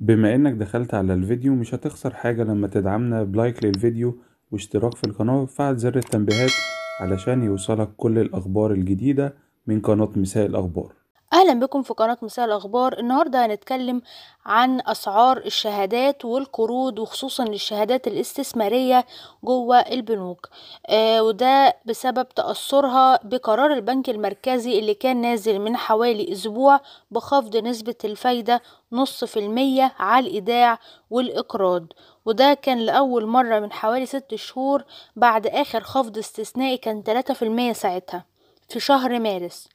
بما انك دخلت على الفيديو مش هتخسر حاجة لما تدعمنا بلايك للفيديو واشتراك في القناة وفعل زر التنبيهات علشان يوصلك كل الأخبار الجديدة من قناة مساء الأخبار اهلا بكم في قناه مساء الاخبار النهارده هنتكلم عن اسعار الشهادات والقروض وخصوصا الشهادات الاستثماريه جوه البنوك آه وده بسبب تاثرها بقرار البنك المركزي اللي كان نازل من حوالي اسبوع بخفض نسبه الفايده نص في المية على الإيداع والإقراض وده كان لأول مرة من حوالي ست شهور بعد آخر خفض استثنائي كان تلاتة في المية ساعتها في شهر مارس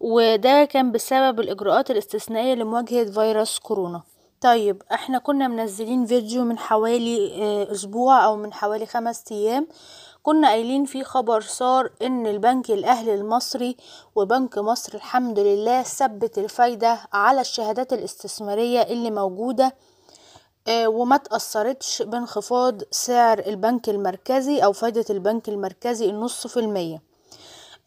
وده كان بسبب الإجراءات الاستثنائية لمواجهة فيروس كورونا طيب احنا كنا منزلين فيديو من حوالي آه، اسبوع او من حوالي خمس ايام كنا قايلين في خبر صار ان البنك الاهلي المصري وبنك مصر الحمد لله ثبت الفايدة على الشهادات الاستثمارية اللي موجودة آه، وما تأثرتش بانخفاض سعر البنك المركزي او فايدة البنك المركزي النص في المية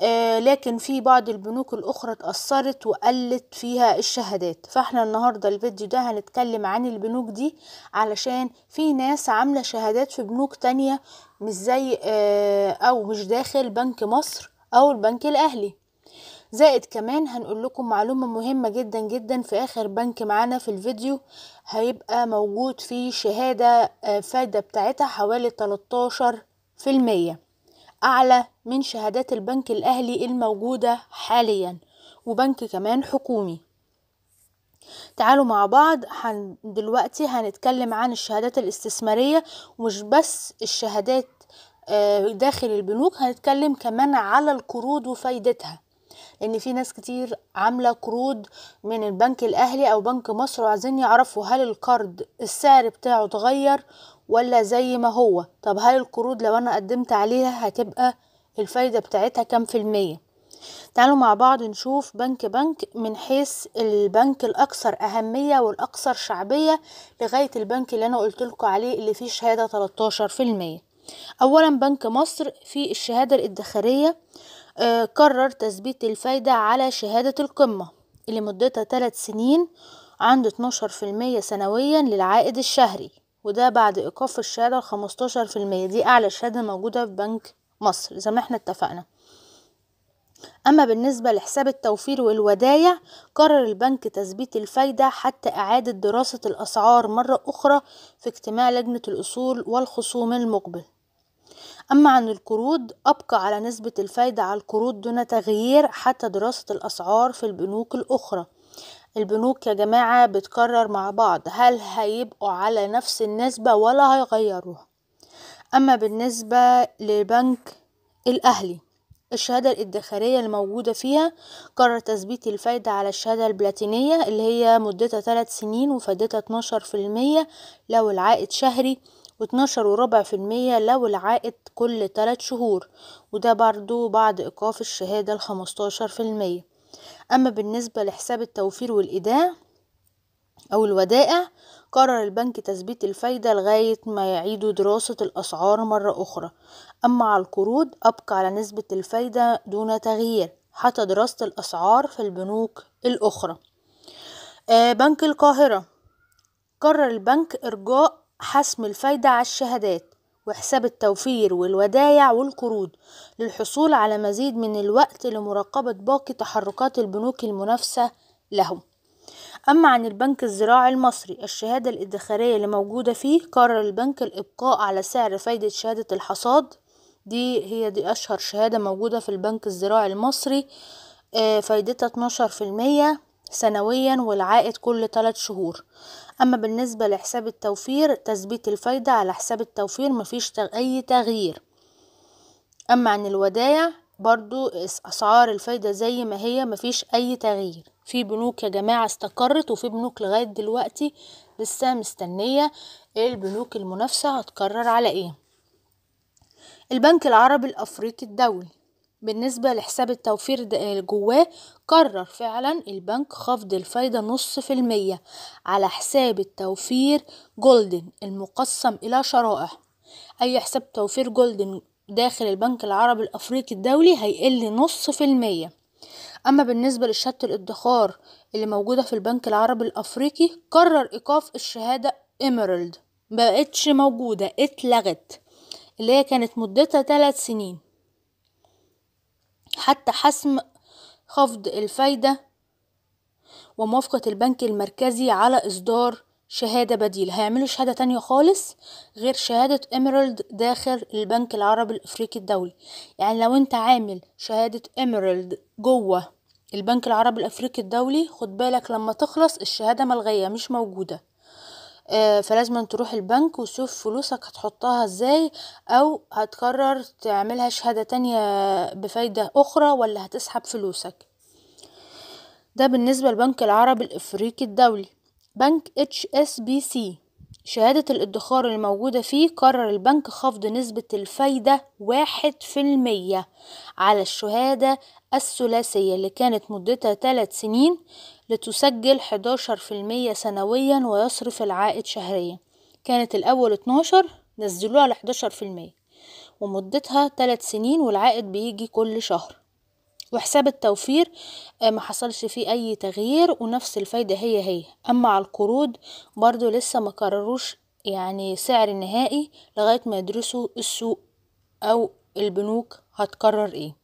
آه، لكن في بعض البنوك الأخرى اتأثرت وقلت فيها الشهادات فاحنا النهاردة الفيديو ده هنتكلم عن البنوك دي علشان في ناس عاملة شهادات في بنوك تانية مش زي آه، أو مش داخل بنك مصر أو البنك الأهلي زائد كمان هنقول لكم معلومة مهمة جدا جدا في آخر بنك معانا في الفيديو هيبقى موجود فيه شهادة آه، فايدة بتاعتها حوالي 13% أعلى من شهادات البنك الأهلي الموجودة حاليا وبنك كمان حكومي تعالوا مع بعض دلوقتي هنتكلم عن الشهادات الاستثمارية ومش بس الشهادات آه، داخل البنوك هنتكلم كمان على القروض وفايدتها لان في ناس كتير عامله قروض من البنك الاهلي او بنك مصر وعايزين يعرفوا هل القرض السعر بتاعه اتغير ولا زي ما هو طب هل القروض لو انا قدمت عليها هتبقى الفايدة بتاعتها كام في المية تعالوا مع بعض نشوف بنك بنك من حيث البنك الاكثر اهمية والاكثر شعبية لغاية البنك اللي انا قلت لكم عليه اللي فيه شهادة 13 في المية اولا بنك مصر في الشهادة الادخارية آه قرر تثبيت الفايدة على شهادة القمة اللي مدتها 3 سنين عند 12% سنويا للعائد الشهري وده بعد ايقاف الشهاده خمستاشر في المية دي اعلى شهاده موجوده في بنك مصر زي ما احنا اتفقنا أما بالنسبة لحساب التوفير والودايع قرر البنك تثبيت الفايدة حتى إعادة دراسة الأسعار مرة أخرى في اجتماع لجنة الأصول والخصوم المقبل أما عن القروض أبقى على نسبة الفايدة على القروض دون تغيير حتى دراسة الأسعار في البنوك الأخرى البنوك يا جماعة بتكرر مع بعض هل هيبقوا على نفس النسبة ولا هيغيروها أما بالنسبة لبنك الأهلي الشهادة الادخارية الموجودة فيها قرر تثبيت الفايدة على الشهادة البلاتينية اللي هي مدتها 3 سنين وفائدتها 12% لو العائد شهري واتناشر وربع في المية لو العائد كل تلات شهور وده برضو بعد إيقاف الشهادة الخمستاشر في المية أما بالنسبة لحساب التوفير والإيداع أو الودائع قرر البنك تثبيت الفايدة لغاية ما يعيد دراسة الأسعار مرة أخرى أما على القروض أبقى على نسبة الفايدة دون تغيير حتى دراسة الأسعار في البنوك الأخرى آه، بنك القاهرة قرر البنك إرجاء حسم الفايدة على الشهادات وحساب التوفير والودايع والقروض للحصول على مزيد من الوقت لمراقبة باقي تحركات البنوك المنافسة لهم أما عن البنك الزراعي المصري الشهادة الادخارية اللي موجودة فيه قرر البنك الإبقاء على سعر فايدة شهادة الحصاد دي هي دي أشهر شهادة موجودة في البنك الزراعي المصري آه، فايدتها 12% سنويا والعائد كل 3 شهور أما بالنسبة لحساب التوفير تثبيت الفايدة على حساب التوفير مفيش أي تغيير أما عن الودايع برضو أسعار الفايدة زي ما هي مفيش أي تغيير في بنوك يا جماعة استقرت وفي بنوك لغاية دلوقتي لسه مستنية البنوك المنافسة هتكرر على ايه البنك العربي الأفريقي الدولي بالنسبة لحساب التوفير اللي آه، جواه قرر فعلا البنك خفض الفايدة نص في المية على حساب التوفير جولدن المقسم إلى شرائح أي حساب توفير جولدن داخل البنك العربي الأفريقي الدولي هيقل نص في المية أما بالنسبة لشهادة الادخار اللي موجودة في البنك العربي الأفريقي قرر إيقاف الشهادة إيميرالد مبقتش موجودة اتلغت اللي هي كانت مدتها ثلاث سنين حتى حسم خفض الفايدة وموافقة البنك المركزي على إصدار شهادة بديلة هيعملوا شهادة تانية خالص غير شهادة إيميرالد داخل البنك العربي الأفريقي الدولي يعني لو أنت عامل شهادة إيميرالد جوه البنك العربي الأفريقي الدولي خد بالك لما تخلص الشهادة ملغية مش موجودة آه، فلازم تروح البنك وتشوف فلوسك هتحطها ازاي او هتقرر تعملها شهادة تانية بفايدة اخرى ولا هتسحب فلوسك ده بالنسبة لبنك العربي الافريقي الدولي بنك اتش اس بي سي شهادة الادخار الموجودة فيه قرر البنك خفض نسبة الفايدة واحد في المية على الشهادة الثلاثية اللي كانت مدتها ثلاث سنين لتسجل 11% سنويا ويصرف العائد شهريا كانت الأول 12 نزلوها ل 11% ومدتها 3 سنين والعائد بيجي كل شهر وحساب التوفير آه، ما حصلش فيه أي تغيير ونفس الفايدة هي هي أما على القروض برضو لسه ما قرروش يعني سعر نهائي لغاية ما يدرسوا السوق أو البنوك هتقرر ايه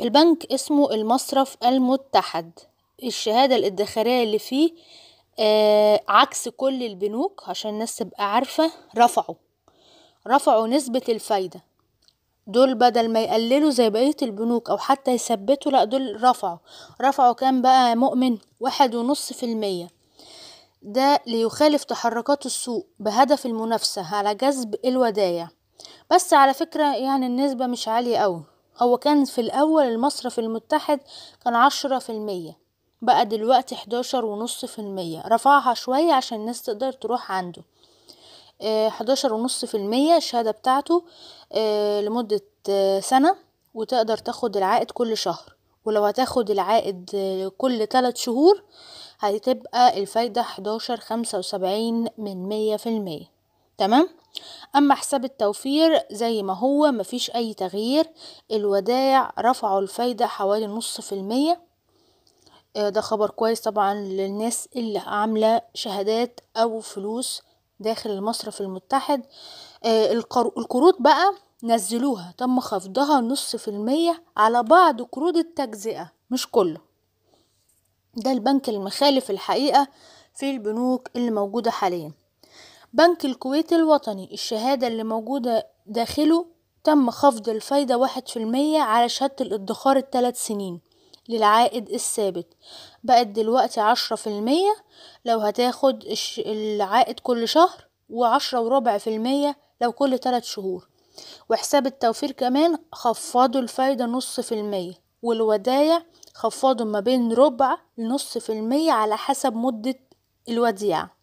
البنك اسمه المصرف المتحد الشهادة الادخارية اللي فيه آه، عكس كل البنوك عشان الناس تبقى عارفة رفعوا رفعوا نسبة الفايدة دول بدل ما يقللوا زي بقية البنوك أو حتى يثبتوا لأ دول رفعوا رفعوا كام بقى مؤمن واحد ونص في المية ده ليخالف تحركات السوق بهدف المنافسة على جذب الودايع بس على فكرة يعني النسبة مش عالية أوي هو كان في الأول المصرف المتحد كان عشرة في المية بقى دلوقتي حداشر ونص في المية رفعها شوية عشان الناس تقدر تروح عنده آه، حداشر ونص في المية الشهادة بتاعته آه، لمدة آه، سنة وتقدر تاخد العائد كل شهر ولو هتاخد العائد كل تلات شهور هتبقى الفايدة حداشر خمسة وسبعين من مية في المية تمام أما حساب التوفير زي ما هو مفيش أي تغيير الودائع رفعوا الفايدة حوالي نص في المية آه، ده خبر كويس طبعا للناس اللي عاملة شهادات أو فلوس داخل المصرف المتحد آه، القروض بقى نزلوها تم خفضها نص في المية على بعض قروض التجزئة مش كله ده البنك المخالف الحقيقة في البنوك اللي موجودة حاليا بنك الكويت الوطني الشهادة اللي موجودة داخله تم خفض الفايدة واحد في المية على شهادة الادخار التلات سنين للعائد الثابت بقت دلوقتي عشرة في المية لو هتاخد العائد كل شهر وعشرة وربع في المية لو كل تلات شهور وحساب التوفير كمان خفضوا الفايدة نص في المية والودايع خفضوا ما بين ربع لنص في المية على حسب مدة الوديعة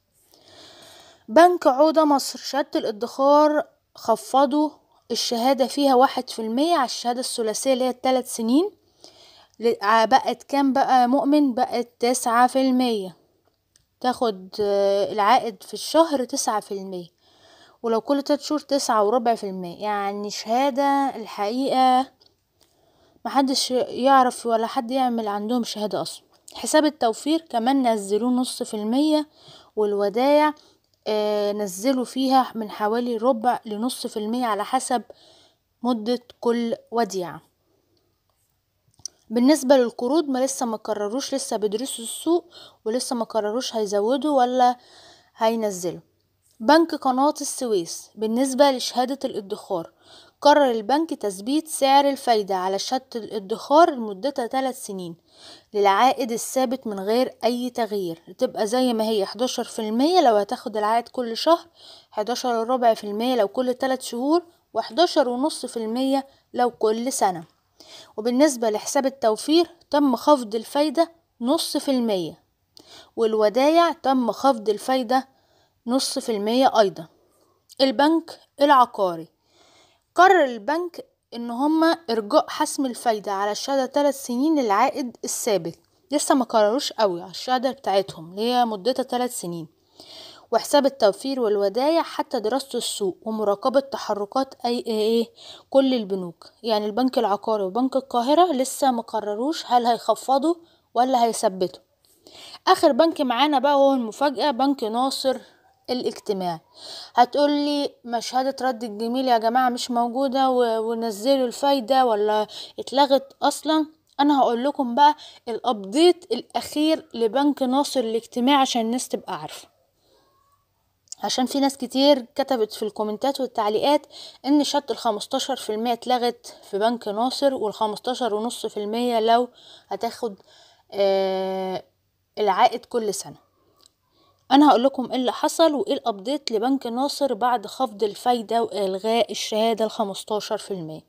بنك عودة مصر شهادة الادخار خفضوا الشهادة فيها واحد في المية على الشهادة الثلاثية اللي هي التلات سنين بقت كام بقى مؤمن بقت تسعة في المية تاخد آه، العائد في الشهر تسعة في المية ولو كل تلات شهور تسعة وربع في المية يعني شهادة الحقيقة محدش يعرف ولا حد يعمل عندهم شهادة أصلا حساب التوفير كمان نزلوه نص في المية والودايع آه، نزلوا فيها من حوالي ربع لنص في المية على حسب مدة كل وديعة بالنسبة للقروض ما لسه ما قرروش لسه بيدرسوا السوق ولسه ما قرروش هيزودوا ولا هينزلوا بنك قناة السويس بالنسبة لشهادة الادخار قرر البنك تثبيت سعر الفايدة على شرط الادخار لمدتها 3 سنين للعائد الثابت من غير أي تغيير تبقى زي ما هي 11% لو هتاخد العائد كل شهر 11.4% وربع في المية لو كل 3 شهور وحداشر ونص في المية لو كل سنة وبالنسبة لحساب التوفير تم خفض الفايدة نص في المية والودايع تم خفض الفايدة نص في المية أيضا البنك العقاري قرر البنك ان هما ارجاء حسم الفايدة على الشهادة تلات سنين العائد الثابت لسه ما قرروش قوي على الشهادة بتاعتهم اللي هي مدتها تلات سنين وحساب التوفير والودايع حتى دراسة السوق ومراقبة تحركات أي إيه كل البنوك يعني البنك العقاري وبنك القاهرة لسه مقرروش هل هيخفضوا ولا هيثبتوا آخر بنك معانا بقى هو المفاجأة بنك ناصر الاجتماع هتقول لي مشهدة رد الجميل يا جماعة مش موجودة ونزلوا الفايدة ولا اتلغت اصلا انا هقول لكم بقى الابديت الاخير لبنك ناصر الاجتماع عشان الناس تبقى عارفه عشان في ناس كتير كتبت في الكومنتات والتعليقات ان شط الخمستاشر في المية اتلغت في بنك ناصر والخمستاشر ونص في المية لو هتاخد آه العائد كل سنة انا هقول لكم ايه اللي حصل وايه الابديت لبنك ناصر بعد خفض الفايده والغاء الشهاده ال 15%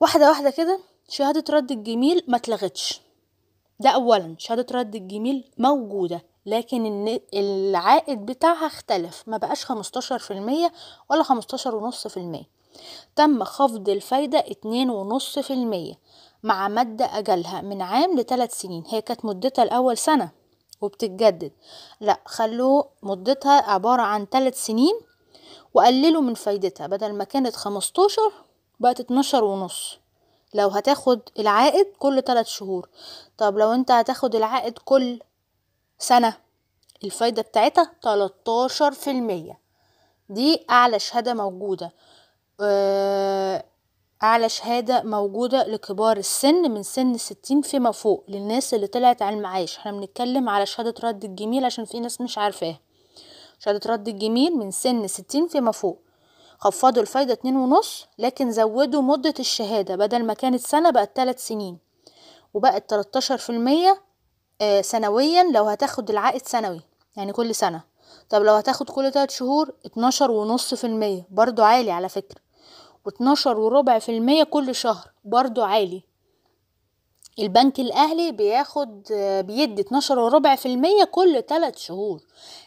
واحده واحده كده شهاده رد الجميل ما اتلغتش ده اولا شهاده رد الجميل موجوده لكن العائد بتاعها اختلف ما بقاش 15% ولا 15.5% تم خفض الفايدة 2.5% مع مدة أجلها من عام لثلاث سنين هي كانت مدتها الأول سنة وبتتجدد لا خلوه مدتها عبارة عن ثلاث سنين وقللوا من فايدتها بدل ما كانت خمستاشر بقت اتناشر ونص لو هتاخد العائد كل تلات شهور طب لو انت هتاخد العائد كل سنة الفايدة بتاعتها تلاتاشر في المية دي أعلى شهادة موجودة اه أعلى شهادة موجودة لكبار السن من سن ستين فيما فوق للناس اللي طلعت على المعاش احنا بنتكلم على شهادة رد الجميل عشان في ناس مش عارفاها شهادة رد الجميل من سن ستين فيما فوق خفضوا الفايدة اتنين ونص لكن زودوا مدة الشهادة بدل ما كانت سنة بقت تلات سنين وبقت تلتاشر في المية آه، سنويا لو هتاخد العائد سنوي يعني كل سنة طب لو هتاخد كل تلات شهور اتناشر ونص في المية برضو عالي على فكرة واتناشر وربع في المية كل شهر برضو عالي البنك الاهلي بياخد بيدي اتناشر وربع في المية كل تلات شهور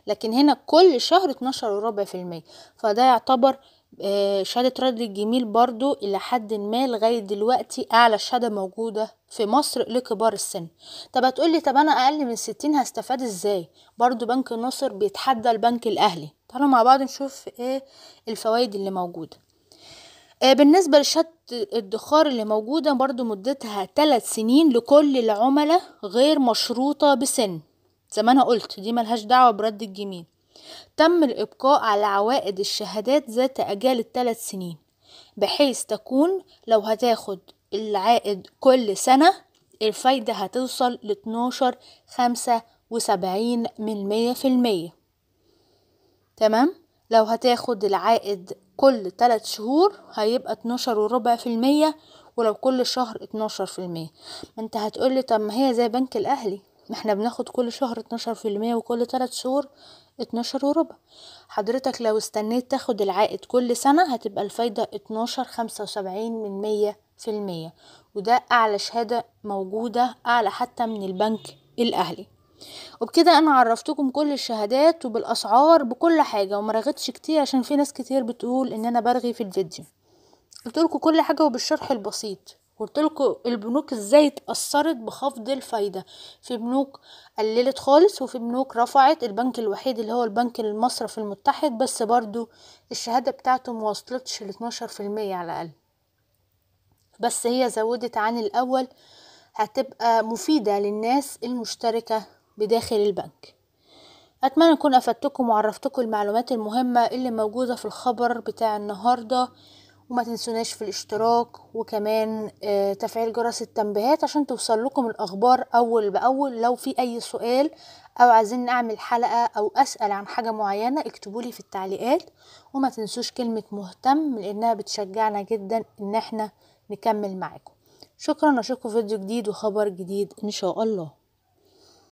لكن هنا كل شهر اتناشر وربع في المية فده يعتبر آه، شهادة رد الجميل برضو إلى حد ما لغاية دلوقتي أعلى شهادة موجودة في مصر لكبار السن طب هتقولي طب أنا أقل من ستين هستفاد إزاي برضو بنك النصر بيتحدى البنك الأهلي تعالوا مع بعض نشوف إيه الفوائد اللي موجودة آه، بالنسبة لشهادة الادخار اللي موجودة برضو مدتها ثلاث سنين لكل العملاء غير مشروطة بسن زي ما انا قلت دي ملهاش دعوة برد الجميل تم الإبقاء على عوائد الشهادات ذات أجال الثلاث سنين بحيث تكون لو هتاخد العائد كل سنة الفايدة هتوصل لاتناشر خمسة وسبعين من مية في المية تمام لو هتاخد العائد كل تلات شهور هيبقى اتناشر وربع في المية ولو كل شهر اتناشر في المية ما انت هتقولي طب ما هي زي بنك الاهلي ما احنا بناخد كل شهر اتناشر في المية وكل تلات شهور اتناشر وربع حضرتك لو استنيت تاخد العائد كل سنة هتبقى الفايدة اتناشر خمسة وسبعين من مية في المية وده اعلى شهادة موجودة اعلى حتى من البنك الاهلي وبكده انا عرفتكم كل الشهادات وبالاسعار بكل حاجه وما رغتش كتير عشان في ناس كتير بتقول ان انا برغي في الفيديو قلت لكم كل حاجه وبالشرح البسيط قلت لكم البنوك ازاي اتاثرت بخفض الفايده في بنوك قللت خالص وفي بنوك رفعت البنك الوحيد اللي هو البنك المصرف المتحد بس برضو الشهاده بتاعته موصلتش ل 12% على الاقل بس هي زودت عن الاول هتبقى مفيده للناس المشتركه بداخل البنك أتمنى أكون أفدتكم وعرفتكم المعلومات المهمة اللي موجودة في الخبر بتاع النهاردة وما تنسوناش في الاشتراك وكمان آه، تفعيل جرس التنبيهات عشان توصل لكم الأخبار أول بأول لو في أي سؤال أو عايزين أعمل حلقة أو أسأل عن حاجة معينة اكتبولي في التعليقات وما تنسوش كلمة مهتم لأنها بتشجعنا جدا إن احنا نكمل معاكم شكرا أشوفكم فيديو جديد وخبر جديد إن شاء الله